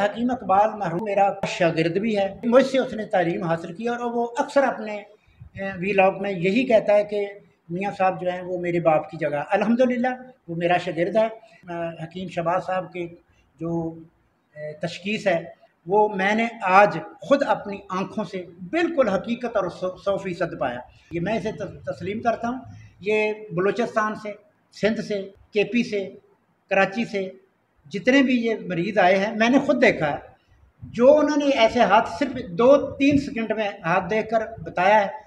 हकीम अकबाल महरूम मेरा शागिर्द भी है मुझसे उसने तालीम हासिल की और वो अक्सर अपने वीलॉग में यही कहता है कि मियाँ साहब जो हैं वो मेरे बाप की जगह अलहमदिल्ला वो मेरा शागिर्द है हकीम शबाज साहब के जो तशखीस है वो मैंने आज खुद अपनी आँखों से बिल्कुल हकीकत और सौ फ़ीसद पाया ये मैं इसे तस्लीम करता हूँ ये बलूचिस्तान से सिंध से के पी से कराची से जितने भी ये मरीज़ आए हैं मैंने खुद देखा है जो उन्होंने ऐसे हाथ सिर्फ दो तीन सेकंड में हाथ देख कर बताया है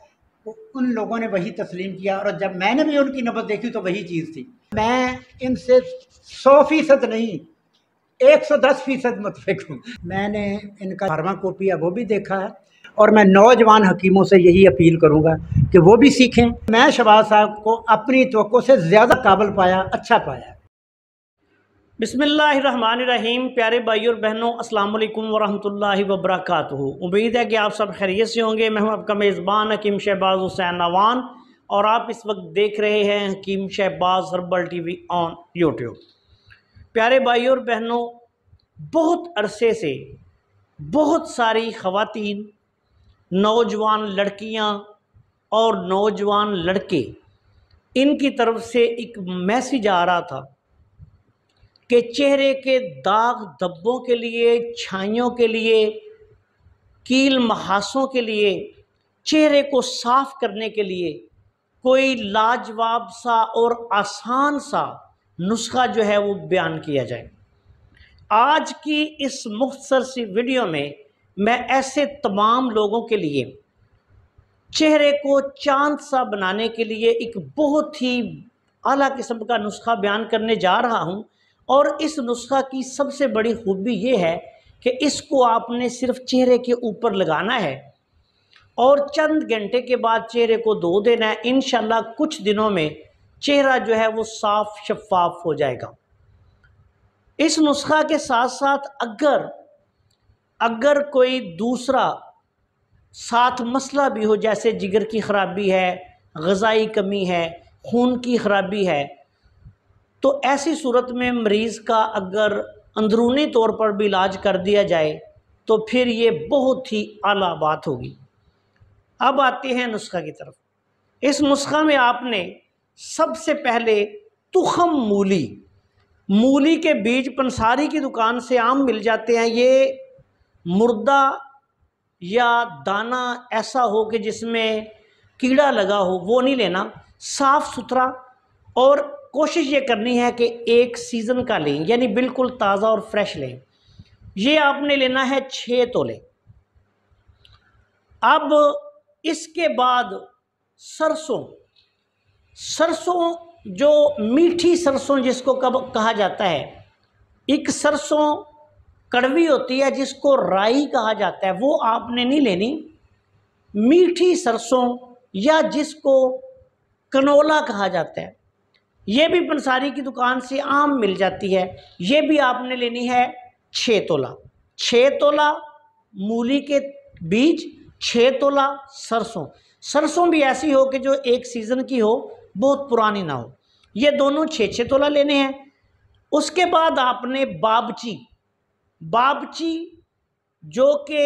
उन लोगों ने वही तस्लीम किया और जब मैंने भी उनकी नब्बत देखी तो वही चीज़ थी मैं इनसे सौ फीसद नहीं एक सौ दस फीसद मुतफिक हूँ मैंने इनका फार्माकोपिया वो भी देखा है और मैं नौजवान हकीमों से यही अपील करूँगा कि वो भी सीखें मैं शबाज साहब को अपनी तो से ज़्यादा काबल पाया अच्छा पाया बिसमीम प्यारे भाई और बहनों अस्सलाम वालेकुम वरहमतुल्लाहि उम्मीद है कि आप सब खैरियत से होंगे मैं हूं आपका मेज़बान हकीम शहबाज हुसैन नवान और आप इस वक्त देख रहे हैं Hakim Shahbaz herbal T V on YouTube प्यारे भाई और बहनों बहुत अरसे से बहुत सारी ख़वान नौजवान लड़कियाँ और नौजवान लड़के इनकी तरफ से एक मैसेज आ रहा था के चेहरे के दाग धब्बों के लिए छाइयों के लिए कील महासों के लिए चेहरे को साफ करने के लिए कोई लाजवाब सा और आसान सा नुस्खा जो है वो बयान किया जाए आज की इस मुख्तर सी वीडियो में मैं ऐसे तमाम लोगों के लिए चेहरे को चांद सा बनाने के लिए एक बहुत ही अला किस्म का नुस्खा बयान करने जा रहा हूँ और इस नुस्खा की सबसे बड़ी खूबी ये है कि इसको आपने सिर्फ चेहरे के ऊपर लगाना है और चंद घंटे के बाद चेहरे को धो देना है इन कुछ दिनों में चेहरा जो है वो साफ शफाफ हो जाएगा इस नुस्खा के साथ साथ अगर अगर कोई दूसरा साथ मसला भी हो जैसे जिगर की ख़राबी है गज़ाई कमी है खून की खराबी है तो ऐसी सूरत में मरीज़ का अगर अंदरूनी तौर पर भी इलाज कर दिया जाए तो फिर ये बहुत ही आला बात होगी अब आते हैं नुस्खा की तरफ इस नुस्खा में आपने सबसे पहले तुखम मूली मूली के बीज पंसारी की दुकान से आम मिल जाते हैं ये मुर्दा या दाना ऐसा हो कि जिसमें कीड़ा लगा हो वो नहीं लेना साफ़ सुथरा और कोशिश ये करनी है कि एक सीज़न का लें यानी बिल्कुल ताज़ा और फ्रेश लें ये आपने लेना है छः तोले अब इसके बाद सरसों सरसों जो मीठी सरसों जिसको कब कहा जाता है एक सरसों कड़वी होती है जिसको राई कहा जाता है वो आपने नहीं लेनी मीठी सरसों या जिसको कनोला कहा जाता है ये भी पंसारी की दुकान से आम मिल जाती है ये भी आपने लेनी है छः तोला छः तोला मूली के बीज छः तोला सरसों सरसों भी ऐसी हो कि जो एक सीज़न की हो बहुत पुरानी ना हो ये दोनों छः छः तोला लेने हैं उसके बाद आपने बाबची बाबची जो कि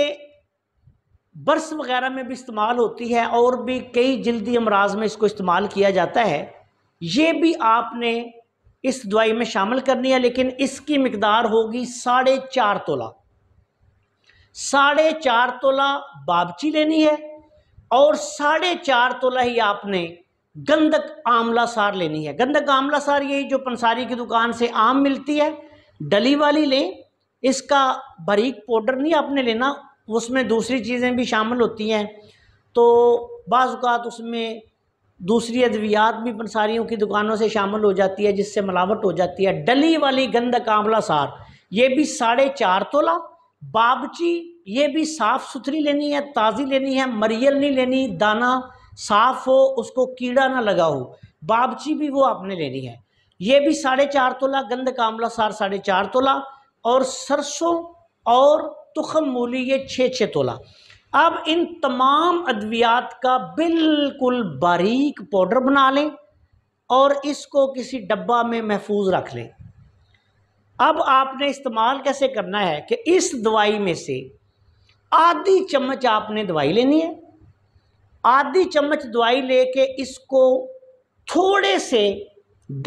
बर्स वगैरह में भी इस्तेमाल होती है और भी कई जल्दी अमराज में इसको इस्तेमाल किया जाता है ये भी आपने इस दवाई में शामिल करनी है लेकिन इसकी मकदार होगी साढ़े चार तोला साढ़े चार तोला बाबची लेनी है और साढ़े चार तोला ही आपने गंदक आमला सार लेनी है गंदक आंवला सार यही जो पंसारी की दुकान से आम मिलती है डली वाली लें इसका बारीक पाउडर नहीं आपने लेना उसमें दूसरी चीज़ें भी शामिल होती हैं तो बाज़ात उसमें दूसरी अद्वियात भी पंसारियों की दुकानों से शामिल हो जाती है जिससे मिलावट हो जाती है डली वाली गंदक आंवला सार ये भी साढ़े चार तोला बाबची ये भी साफ़ सुथरी लेनी है ताज़ी लेनी है मरियल नहीं लेनी दाना साफ़ हो उसको कीड़ा ना लगा हो बाबची भी वो आपने लेनी है ये भी साढ़े चार तोला गंद कामला सार साढ़े चार तोला और सरसों और तुखम मूली ये छः छः तोला अब इन तमाम अद्वियात का बिल्कुल बारीक पाउडर बना लें और इसको किसी डब्बा में महफूज रख लें अब आपने इस्तेमाल कैसे करना है कि इस दवाई में से आधी चम्मच आपने दवाई लेनी है आधी चम्मच दवाई लेके इसको थोड़े से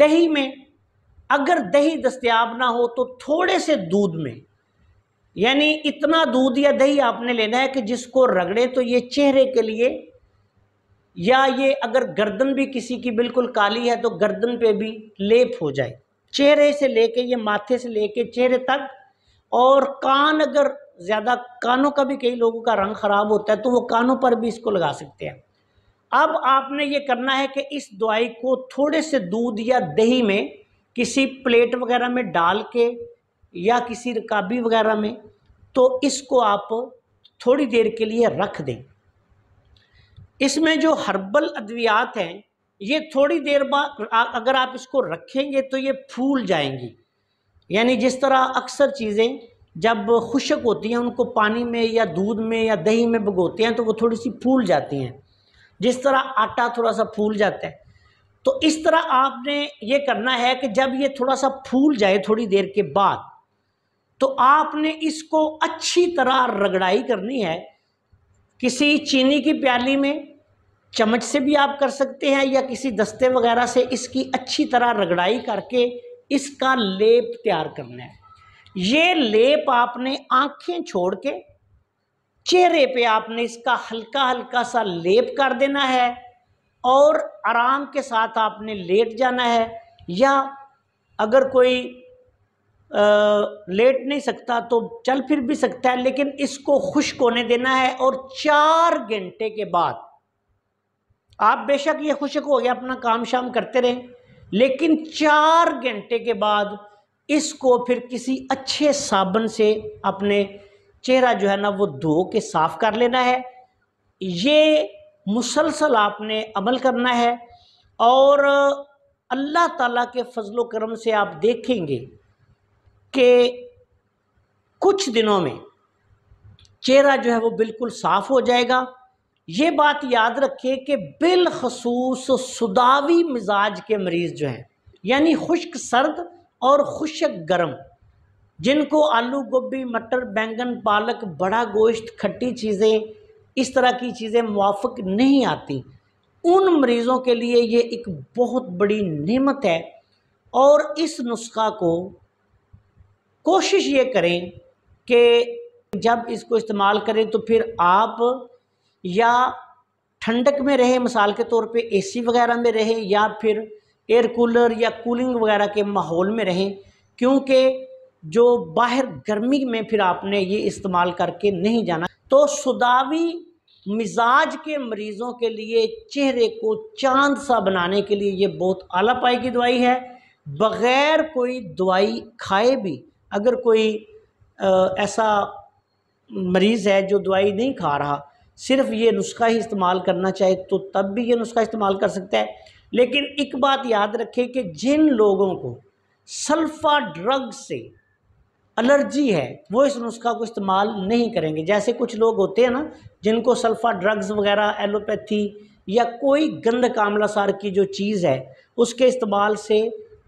दही में अगर दही दस्तियाब ना हो तो थोड़े से दूध में यानी इतना दूध या दही आपने लेना है कि जिसको रगड़े तो ये चेहरे के लिए या ये अगर गर्दन भी किसी की बिल्कुल काली है तो गर्दन पे भी लेप हो जाए चेहरे से लेके ये माथे से लेके चेहरे तक और कान अगर ज़्यादा कानों का भी कई लोगों का रंग ख़राब होता है तो वो कानों पर भी इसको लगा सकते हैं अब आपने ये करना है कि इस दवाई को थोड़े से दूध या दही में किसी प्लेट वगैरह में डाल के या किसी रकाबी वगैरह में तो इसको आप थोड़ी देर के लिए रख दें इसमें जो हर्बल अद्वियात हैं ये थोड़ी देर बाद अगर आप इसको रखेंगे तो ये फूल जाएंगी यानी जिस तरह अक्सर चीज़ें जब खुशक होती हैं उनको पानी में या दूध में या दही में भगोते हैं तो वो थोड़ी सी फूल जाती हैं जिस तरह आटा थोड़ा सा फूल जाता है तो इस तरह आपने ये करना है कि जब ये थोड़ा सा फूल जाए थोड़ी देर के बाद तो आपने इसको अच्छी तरह रगड़ाई करनी है किसी चीनी की प्याली में चम्मच से भी आप कर सकते हैं या किसी दस्ते वगैरह से इसकी अच्छी तरह रगड़ाई करके इसका लेप तैयार करना है ये लेप आपने आंखें छोड़ के चेहरे पे आपने इसका हल्का हल्का सा लेप कर देना है और आराम के साथ आपने लेट जाना है या अगर कोई लेट नहीं सकता तो चल फिर भी सकता है लेकिन इसको खुश्क होने देना है और चार घंटे के बाद आप बेशक ये खुशक हो गया अपना काम शाम करते रहें लेकिन चार घंटे के बाद इसको फिर किसी अच्छे साबन से अपने चेहरा जो है ना वो धो के साफ़ कर लेना है ये मुसलसल आपने अमल करना है और अल्लाह ताला के फजलोक्रम से आप देखेंगे कि कुछ दिनों में चेहरा जो है वो बिल्कुल साफ़ हो जाएगा ये बात याद रखिए कि बिलखसूस सुदावी मिजाज के मरीज़ जो हैं यानी खुश्क सर्द और खुशक गर्म जिनको आलू गोभी मटर बैंगन पालक बड़ा गोश्त खट्टी चीज़ें इस तरह की चीज़ें मुआफ़ नहीं आती उन मरीज़ों के लिए ये एक बहुत बड़ी नेमत है और इस नुस्खा को कोशिश ये करें कि जब इसको इस्तेमाल करें तो फिर आप या ठंडक में रहे मिसाल के तौर पे एसी वगैरह में रहें या फिर एयर कूलर या कूलिंग वगैरह के माहौल में रहें क्योंकि जो बाहर गर्मी में फिर आपने ये इस्तेमाल करके नहीं जाना तो सुदावी मिजाज के मरीज़ों के लिए चेहरे को चांद सा बनाने के लिए ये बहुत आला पाई की दवाई है बग़ैर कोई दवाई खाए भी अगर कोई ऐसा मरीज़ है जो दवाई नहीं खा रहा सिर्फ ये नुस्खा ही इस्तेमाल करना चाहे तो तब भी ये नुस्खा इस्तेमाल कर सकता है लेकिन एक बात याद रखें कि जिन लोगों को सल्फ़ा ड्रग से एलर्जी है वो इस नुस्खा को इस्तेमाल नहीं करेंगे जैसे कुछ लोग होते हैं ना जिनको सल्फ़ा ड्रग्स वगैरह एलोपैथी या कोई गंद कामलासार की जो चीज़ है उसके इस्तेमाल से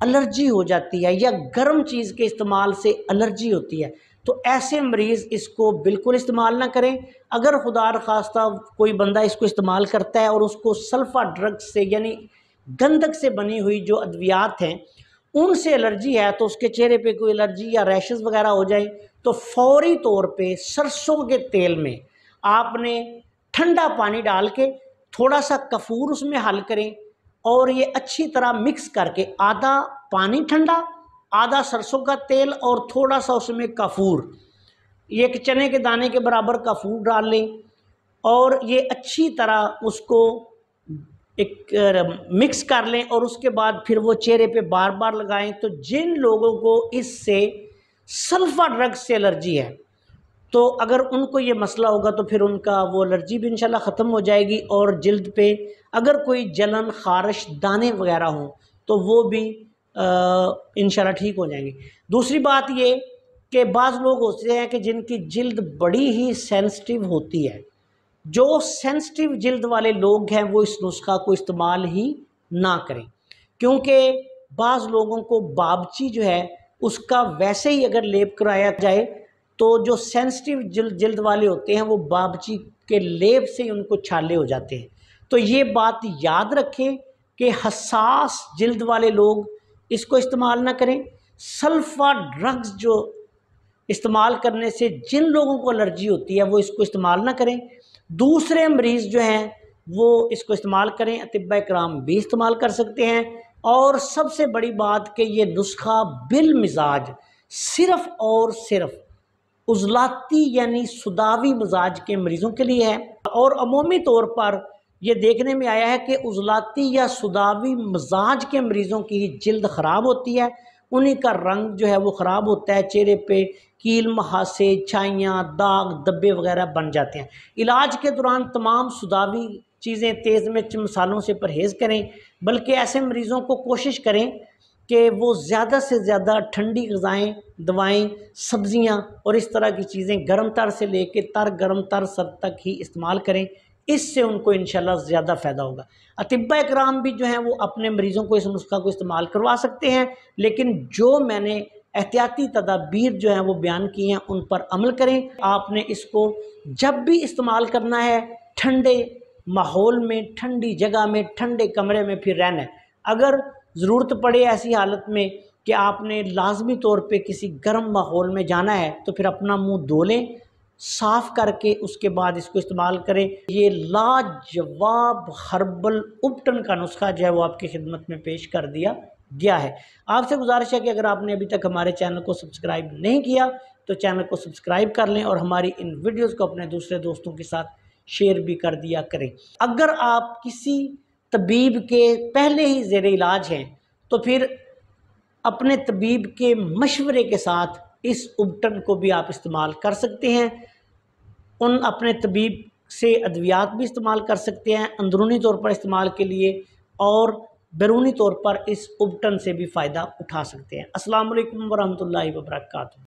एलर्जी हो जाती है या गर्म चीज़ के इस्तेमाल से एलर्जी होती है तो ऐसे मरीज़ इसको बिल्कुल इस्तेमाल ना करें अगर खुदा खास्ता कोई बंदा इसको इस्तेमाल करता है और उसको सल्फ़ा ड्रग्स से यानी गंदक से बनी हुई जो अद्वियात हैं उनसे एलर्जी है तो उसके चेहरे पे कोई एलर्जी या रैशेस वगैरह हो जाए तो फौरी तौर पे सरसों के तेल में आपने ठंडा पानी डाल के थोड़ा सा कफूर उसमें हल करें और ये अच्छी तरह मिक्स करके आधा पानी ठंडा आधा सरसों का तेल और थोड़ा सा उसमें कफूर एक चने के दाने के बराबर कफूर डाल लें और ये अच्छी तरह उसको एक मिक्स कर लें और उसके बाद फिर वो चेहरे पे बार बार लगाएं तो जिन लोगों को इससे सल्फ़ा ड्रग्स से एलर्जी है तो अगर उनको ये मसला होगा तो फिर उनका वो एलर्जी भी इंशाल्लाह ख़त्म हो जाएगी और जल्द पर अगर कोई जलन खारश दाने वगैरह हों तो वो भी इन ठीक हो जाएंगे दूसरी बात ये कि बाज़ लोग होते हैं कि जिनकी जल्द बड़ी ही सेंसिटिव होती है जो सेंसिटिव जल्द वाले लोग हैं वो इस नुस्खा को इस्तेमाल ही ना करें क्योंकि बाज़ लोगों को बाबची जो है उसका वैसे ही अगर लेप कराया जाए तो जो सेंसिटिव जल्द जिल्द वाले होते हैं वो बाबची के लेप से उनको छाले हो जाते हैं तो ये बात याद रखें कि हसास जल्द वाले लोग इसको इस्तेमाल ना करें सल्फ़ा ड्रग्स जो इस्तेमाल करने से जिन लोगों को एलर्जी होती है वो इसको इस्तेमाल ना करें दूसरे मरीज़ जो हैं वो इसको इस्तेमाल करें अतब कराम भी इस्तेमाल कर सकते हैं और सबसे बड़ी बात कि ये नुस्खा बिल मिजाज सिर्फ़ और सिर्फ़ उजलाती यानी सुदावी मिजाज के मरीज़ों के लिए है और अमूमी तौर पर यह देखने में आया है कि उजलाती या सुदावी मिजाज के मरीज़ों की ही जल्द ख़राब होती है उन्हीं का रंग जो है वो ख़राब होता है चेहरे पे कील महासे छाइयाँ दाग दब्बे वगैरह बन जाते हैं इलाज के दौरान तमाम सुदावी चीज़ें तेज़ मिर्च मसालों से परहेज़ करें बल्कि ऐसे मरीज़ों को कोशिश करें कि वो ज़्यादा से ज़्यादा ठंडी गज़ाएँ दवाएँ सब्ज़ियाँ और इस तरह की चीज़ें गर्म तर से ले कर तर गर्म तर सब तक ही इस्तेमाल करें इससे उनको इन ज़्यादा फ़ायदा होगा अतिबा कराम भी जो हैं वो अपने मरीज़ों को इस नुस्खा को इस्तेमाल करवा सकते हैं लेकिन जो मैंने एहतियाती तदाबीर जो हैं वो बयान की हैं उन पर अमल करें आपने इसको जब भी इस्तेमाल करना है ठंडे माहौल में ठंडी जगह में ठंडे कमरे में फिर रहना है अगर ज़रूरत पड़े ऐसी हालत में कि आपने लाजमी तौर पर किसी गर्म माहौल में जाना है तो फिर अपना मुँह धो लें साफ़ करके उसके बाद इसको इस्तेमाल करें ये लाजवाब हर्बल उपटन का नुस्खा जो है वो आपकी खिदमत में पेश कर दिया गया है आपसे गुजारिश है कि अगर आपने अभी तक हमारे चैनल को सब्सक्राइब नहीं किया तो चैनल को सब्सक्राइब कर लें और हमारी इन वीडियोज़ को अपने दूसरे दोस्तों के साथ शेयर भी कर दिया करें अगर आप किसी तबीब के पहले ही जेर इलाज हैं तो फिर अपने तबीब के मशवरे के साथ इस उबटन को भी आप इस्तेमाल कर सकते हैं उन अपने तबीब से अद्वियात भी इस्तेमाल कर सकते हैं अंदरूनी तौर पर इस्तेमाल के लिए और बैरूनी तौर पर इस उबटन से भी फ़ायदा उठा सकते हैं असलकम वरहमल वर्का